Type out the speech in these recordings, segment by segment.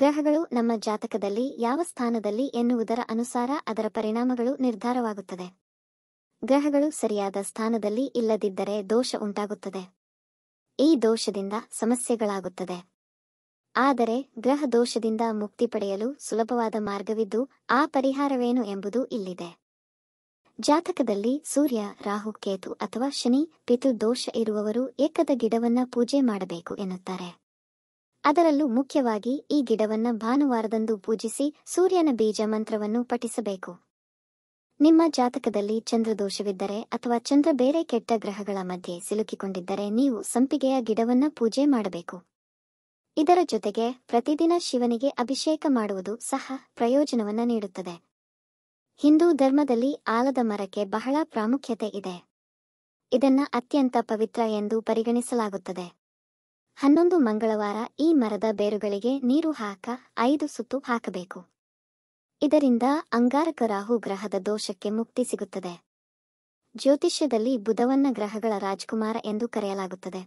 ಗ್ರಹಗಳು ನಮ್ಮ ಜಾತಕದಲ್ಲಿ ಯಾವ ಸ್ಥಾನದಲ್ಲಿ ಎನ್ನುವುದರ ಅನುಸಾರ ಅದರ ಪರಿಣಾಮಗಳು ನಿರ್ಧಾರವಾಗುತ್ತದೆ ಗ್ರಹಗಳು ಸರಿಯಾದ ಸ್ಥಾನದಲ್ಲಿ ಇಲ್ಲದಿದ್ದರೆ ದೋಷ ಉಂಟಾಗುತ್ತದೆ ಈ ದೋಷದಿಂದ ಸಮಸ್ಯೆಗಳಾಗುತ್ತದೆ ಆದರೆ ಗ್ರಹ ದೋಷದಿಂದ ಮುಕ್ತಿ ಪಡೆಯಲು ಸುಲಭವಾದ ಮಾರ್ಗವಿದ್ದು ಆ ಪರಿಹಾರವೇನು ಎಂಬುದು ಇಲ್ಲಿದೆ ಜಾತಕದಲ್ಲಿ ಸೂರ್ಯ ರಾಹು ಕೇತು ಅಥವಾ ಶನಿ ಪಿತೃ ದೋಷ ಇರುವವರು ಏಕದ ಗಿಡವನ್ನ ಪೂಜೆ ಮಾಡಬೇಕು ಎನ್ನುತ್ತಾರೆ ಅದರಲ್ಲೂ ಮುಖ್ಯವಾಗಿ ಈ ಗಿಡವನ್ನ ಭಾನುವಾರದಂದು ಪೂಜಿಸಿ ಸೂರ್ಯನ ಬೀಜ ಮಂತ್ರವನ್ನು ಪಠಿಸಬೇಕು ನಿಮ್ಮ ಜಾತಕದಲ್ಲಿ ಚಂದ್ರದೋಷವಿದ್ದರೆ ಅಥವಾ ಚಂದ್ರ ಬೇರೆ ಕೆಟ್ಟ ಗ್ರಹಗಳ ಮಧ್ಯೆ ಸಿಲುಕಿಕೊಂಡಿದ್ದರೆ ನೀವು ಸಂಪಿಗೆಯ ಗಿಡವನ್ನ ಪೂಜೆ ಮಾಡಬೇಕು ಇದರ ಜೊತೆಗೆ ಪ್ರತಿದಿನ ಶಿವನಿಗೆ ಅಭಿಷೇಕ ಮಾಡುವುದು ಸಹ ಪ್ರಯೋಜನವನ್ನ ನೀಡುತ್ತದೆ ಹಿಂದೂ ಧರ್ಮದಲ್ಲಿ ಆಲದ ಮರಕ್ಕೆ ಬಹಳ ಪ್ರಾಮುಖ್ಯತೆ ಇದೆ ಇದನ್ನ ಅತ್ಯಂತ ಪವಿತ್ರ ಎಂದು ಪರಿಗಣಿಸಲಾಗುತ್ತದೆ ಹನ್ನೊಂದು ಮಂಗಳವಾರ ಈ ಮರದ ಬೇರುಗಳಿಗೆ ನೀರು ಹಾಕ ಐದು ಸುತ್ತು ಹಾಕಬೇಕು ಇದರಿಂದ ಅಂಗಾರಕ ರಾಹು ಗ್ರಹದ ದೋಷಕ್ಕೆ ಮುಕ್ತಿ ಸಿಗುತ್ತದೆ ಜ್ಯೋತಿಷ್ಯದಲ್ಲಿ ಬುಧವನ್ನ ಗ್ರಹಗಳ ರಾಜಕುಮಾರ ಎಂದು ಕರೆಯಲಾಗುತ್ತದೆ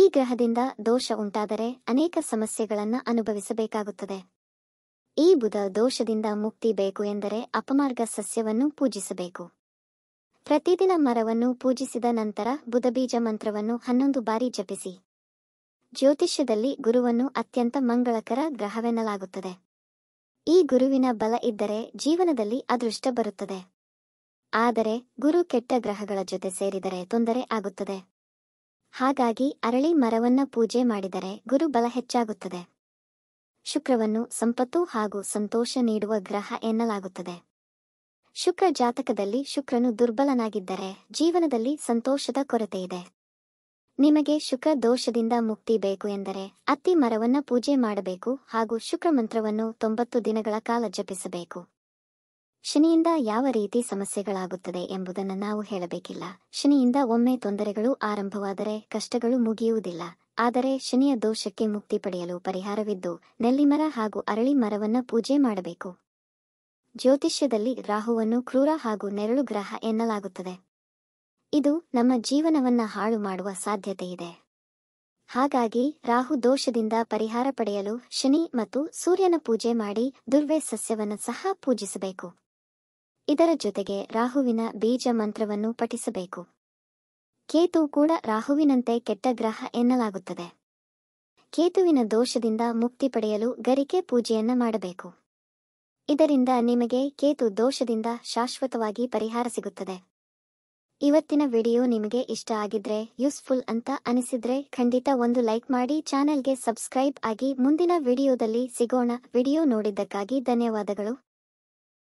ಈ ಗ್ರಹದಿಂದ ದೋಷ ಉಂಟಾದರೆ ಅನೇಕ ಸಮಸ್ಯೆಗಳನ್ನು ಅನುಭವಿಸಬೇಕಾಗುತ್ತದೆ ಈ ಬುಧ ದೋಷದಿಂದ ಮುಕ್ತಿ ಬೇಕು ಎಂದರೆ ಅಪಮಾರ್ಗ ಸಸ್ಯವನ್ನು ಪೂಜಿಸಬೇಕು ಪ್ರತಿದಿನ ಮರವನ್ನು ಪೂಜಿಸಿದ ನಂತರ ಬುಧಬೀಜ ಮಂತ್ರವನ್ನು ಹನ್ನೊಂದು ಬಾರಿ ಜಪಿಸಿ ಜ್ಯೋತಿಷ್ಯದಲ್ಲಿ ಗುರುವನ್ನು ಅತ್ಯಂತ ಮಂಗಳಕರ ಗ್ರಹವೆನ್ನಲಾಗುತ್ತದೆ ಈ ಗುರುವಿನ ಬಲ ಇದ್ದರೆ ಜೀವನದಲ್ಲಿ ಅದೃಷ್ಟ ಬರುತ್ತದೆ ಆದರೆ ಗುರು ಕೆಟ್ಟ ಗ್ರಹಗಳ ಜೊತೆ ಸೇರಿದರೆ ತೊಂದರೆ ಆಗುತ್ತದೆ ಹಾಗಾಗಿ ಅರಳಿ ಮರವನ್ನ ಪೂಜೆ ಮಾಡಿದರೆ ಗುರು ಬಲ ಹೆಚ್ಚಾಗುತ್ತದೆ ಶುಕ್ರವನ್ನು ಸಂಪತ್ತು ಹಾಗೂ ಸಂತೋಷ ನೀಡುವ ಗ್ರಹ ಎನ್ನಲಾಗುತ್ತದೆ ಶುಕ್ರ ಜಾತಕದಲ್ಲಿ ಶುಕ್ರನು ದುರ್ಬಲನಾಗಿದ್ದರೆ ಜೀವನದಲ್ಲಿ ಸಂತೋಷದ ಕೊರತೆಯಿದೆ ನಿಮಗೆ ಶುಕ್ರ ದೋಷದಿಂದ ಮುಕ್ತಿ ಬೇಕು ಎಂದರೆ ಅತ್ತಿ ಮರವನ್ನ ಪೂಜೆ ಮಾಡಬೇಕು ಹಾಗೂ ಶುಕ್ರ ಮಂತ್ರವನ್ನು ತೊಂಬತ್ತು ದಿನಗಳ ಕಾಲ ಜಪಿಸಬೇಕು ಶನಿಯಿಂದ ಯಾವ ರೀತಿ ಸಮಸ್ಯೆಗಳಾಗುತ್ತದೆ ಎಂಬುದನ್ನು ನಾವು ಹೇಳಬೇಕಿಲ್ಲ ಶನಿಯಿಂದ ಒಮ್ಮೆ ತೊಂದರೆಗಳು ಆರಂಭವಾದರೆ ಕಷ್ಟಗಳು ಮುಗಿಯುವುದಿಲ್ಲ ಆದರೆ ಶನಿಯ ದೋಷಕ್ಕೆ ಮುಕ್ತಿ ಪಡೆಯಲು ಪರಿಹಾರವಿದ್ದು ನೆಲ್ಲಿಮರ ಹಾಗೂ ಅರಳಿ ಮರವನ್ನ ಪೂಜೆ ಮಾಡಬೇಕು ಜ್ಯೋತಿಷ್ಯದಲ್ಲಿ ರಾಹುವನ್ನು ಕ್ರೂರ ಹಾಗೂ ನೆರಳು ಗ್ರಹ ಎನ್ನಲಾಗುತ್ತದೆ ಇದು ನಮ್ಮ ಜೀವನವನ್ನ ಹಾಳು ಮಾಡುವ ಸಾಧ್ಯತೆ ಇದೆ ಹಾಗಾಗಿ ರಾಹು ದೋಷದಿಂದ ಪರಿಹಾರ ಪಡೆಯಲು ಶನಿ ಮತ್ತು ಸೂರ್ಯನ ಪೂಜೆ ಮಾಡಿ ದುರ್ವೆ ಸಸ್ಯವನ್ನು ಸಹ ಪೂಜಿಸಬೇಕು ಇದರ ಜೊತೆಗೆ ರಾಹುವಿನ ಬೀಜ ಮಂತ್ರವನ್ನು ಪಠಿಸಬೇಕು ಕೇತು ಕೂಡ ರಾಹುವಿನಂತೆ ಕೆಟ್ಟ ಗ್ರಹ ಎನ್ನಲಾಗುತ್ತದೆ ಕೇತುವಿನ ದೋಷದಿಂದ ಮುಕ್ತಿ ಪಡೆಯಲು ಗರಿಕೆ ಪೂಜೆಯನ್ನ ಮಾಡಬೇಕು ಇದರಿಂದ ನಿಮಗೆ ಕೇತು ದೋಷದಿಂದ ಶಾಶ್ವತವಾಗಿ ಪರಿಹಾರ ಸಿಗುತ್ತದೆ ಇವತ್ತಿನ ವಿಡಿಯೋ ನಿಮಗೆ ಇಷ್ಟ ಆಗಿದ್ರೆ ಯೂಸ್ಫುಲ್ ಅಂತ ಅನಿಸಿದ್ರೆ ಖಂಡಿತ ಒಂದು ಲೈಕ್ ಮಾಡಿ ಚಾನೆಲ್ಗೆ ಸಬ್ಸ್ಕ್ರೈಬ್ ಆಗಿ ಮುಂದಿನ ವಿಡಿಯೋದಲ್ಲಿ ಸಿಗೋಣ ವಿಡಿಯೋ ನೋಡಿದ್ದಕ್ಕಾಗಿ ಧನ್ಯವಾದಗಳು